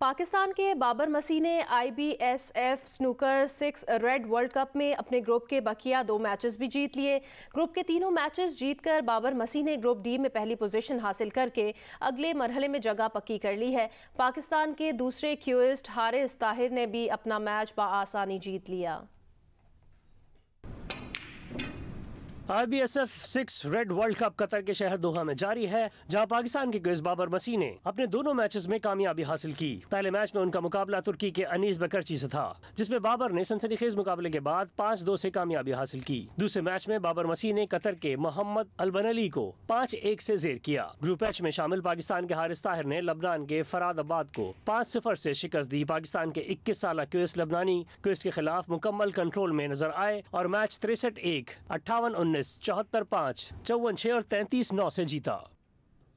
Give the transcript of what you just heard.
पाकिस्तान के बाबर मसीह ने IBSF snooker six red world cup में अपने ग्रुप के बकिया दो मैचेस भी जीत लिए ग्रुप के तीनों मैचेस जीतकर बाबर मसीह ने ग्रुप डी में पहली पोजीशन हासिल करके अगले मरहले में जगह पक्की कर ली है पाकिस्तान के दूसरे क्यूस्ट हारिस ताहिर ने भी अपना मैच बसानी जीत लिया F six red world cup Qatar के शहर दोहा में जारी है जहां पाकिस्तान के गेज बाबर मसी ने अपने दोनों मैचेस में कामयाबी हासिल की पहले मैच में उनका मुकाबला तुर्की के अनीस बकरची से था जिसमें बाबर ने सनसनीखेज मुकाबले के बाद पाँच दो से कामयाबी हासिल की दूसरे मैच में बाबर मसीह ने कतर के मोहम्मद अलबन अली को पाँच एक ऐसी जेर किया ग्रुप एच में शामिल पाकिस्तान के हारिस ताहिर ने लबनान के फरादाबाद को पाँच सिफर ऐसी शिकस्त दी पाकिस्तान के इक्कीस साल क्यूस लबनानी क्यूस के खिलाफ मुकम्मल कंट्रोल में नजर आए और मैच तिरसठ एक अट्ठावन उन्नीस उन्नीस चौहत्तर पाँच चौवन छः और तैंतीस नौ से जीता